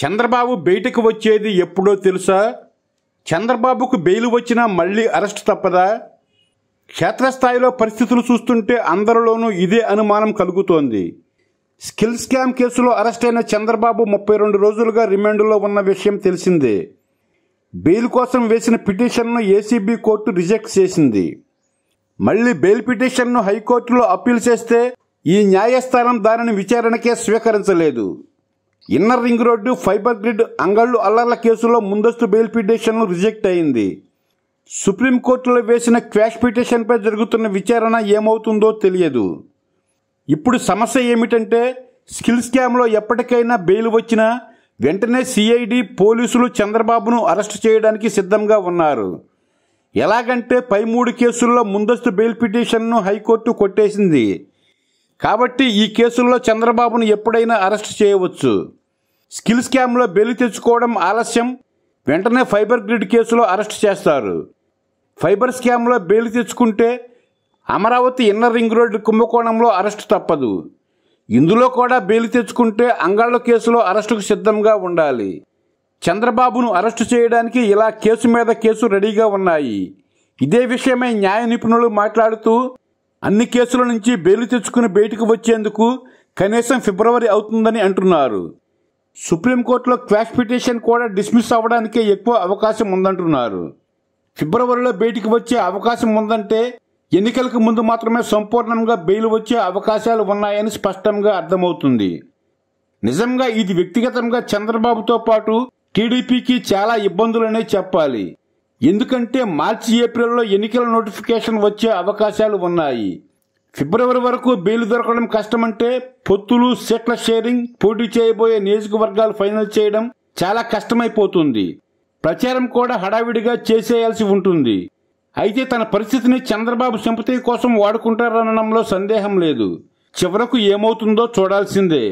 చంద్రబాబు బయటకు వచ్చేది ఎప్పుడో తెలుసా చంద్రబాబుకు బెయిల్ వచ్చినా మళ్ళీ అరెస్ట్ తప్పదా క్షేత్రస్థాయిలో పరిస్థితులు చూస్తుంటే అందరిలోనూ ఇదే అనుమానం కలుగుతోంది స్కిల్ స్కామ్ కేసులో అరెస్ట్ అయిన చంద్రబాబు ముప్పై రెండు రోజులుగా రిమాండ్లో ఉన్న విషయం తెలిసిందే బెయిల్ కోసం వేసిన పిటిషన్ను ఏసీబీ కోర్టు రిజెక్ట్ చేసింది మళ్లీ బెయిల్ పిటిషన్ను హైకోర్టులో అప్పీల్ చేస్తే ఈ న్యాయస్థానం దానిని విచారణకే స్వీకరించలేదు inner ring road fibre grid Angallu అల్లర్ల కేసులో ముందస్తు బెయిల్ పిటిషన్లు రిజెక్ట్ అయింది సుప్రీంకోర్టులో వేసిన క్వాష్ పిటిషన్పై జరుగుతున్న విచారణ ఏమవుతుందో తెలియదు ఇప్పుడు సమస్య ఏమిటంటే స్కిల్ స్కామ్లో ఎప్పటికైనా బెయిల్ వచ్చినా వెంటనే సిఐడి పోలీసులు చంద్రబాబును అరెస్ట్ చేయడానికి సిద్ధంగా ఉన్నారు ఎలాగంటే పై మూడు కేసుల్లో ముందస్తు బెయిల్ పిటిషన్ను హైకోర్టు కొట్టేసింది కాబట్టి ఈ కేసుల్లో చంద్రబాబును ఎప్పుడైనా అరెస్ట్ చేయవచ్చు స్కిల్ స్కామ్లో బెలి తెచ్చుకోవడం ఆలస్యం వెంటనే ఫైబర్ గ్రిడ్ కేసులో అరెస్ట్ చేస్తారు ఫైబర్ స్కామ్లో బెయిల్ తెచ్చుకుంటే అమరావతి ఇన్నర్ రింగ్ రోడ్డు కుంభకోణంలో అరెస్ట్ తప్పదు ఇందులో కూడా బెయిల్ తెచ్చుకుంటే అంగాళ్ల కేసులో అరెస్టుకు సిద్ధంగా ఉండాలి చంద్రబాబును అరెస్టు చేయడానికి ఇలా కేసు మీద కేసు రెడీగా ఉన్నాయి ఇదే విషయమై న్యాయ నిపుణులు మాట్లాడుతూ అన్ని కేసుల నుంచి బెయిల్ తెచ్చుకుని బయటకు వచ్చేందుకు కనీసం ఫిబ్రవరి అవుతుందని అంటున్నారు సుప్రీంకోర్టులో క్వాష్ పిటిషన్ కూడా డిస్మిస్ అవ్వడానికే ఎక్కువ అవకాశం ఉందంటున్నారు ఫిబ్రవరిలో బయటికి వచ్చే అవకాశం ఉందంటే ఎన్నికలకు ముందు మాత్రమే సంపూర్ణంగా బెయిల్ వచ్చే అవకాశాలు ఉన్నాయని స్పష్టంగా అర్థమవుతుంది నిజంగా ఇది వ్యక్తిగతంగా చంద్రబాబుతో పాటు టీడీపీకి చాలా ఇబ్బందులనే చెప్పాలి ఎందుకంటే మార్చి ఏప్రిల్లో ఎన్నికల నోటిఫికేషన్ వచ్చే అవకాశాలు ఉన్నాయి ఫిబ్రవరి వరకు బెయిల్ దొరకడం కష్టమంటే పొత్తులు సెట్ల షేరింగ్ పోటీ చేయబోయే నియోజకవర్గాలు ఫైనల్ చేయడం చాలా కష్టమైపోతుంది ప్రచారం కూడా హడావిడిగా చేసేయాల్సి ఉంటుంది అయితే తన పరిస్థితిని చంద్రబాబు సింపతి కోసం వాడుకుంటారనడంలో సందేహం లేదు చివరకు ఏమవుతుందో చూడాల్సిందే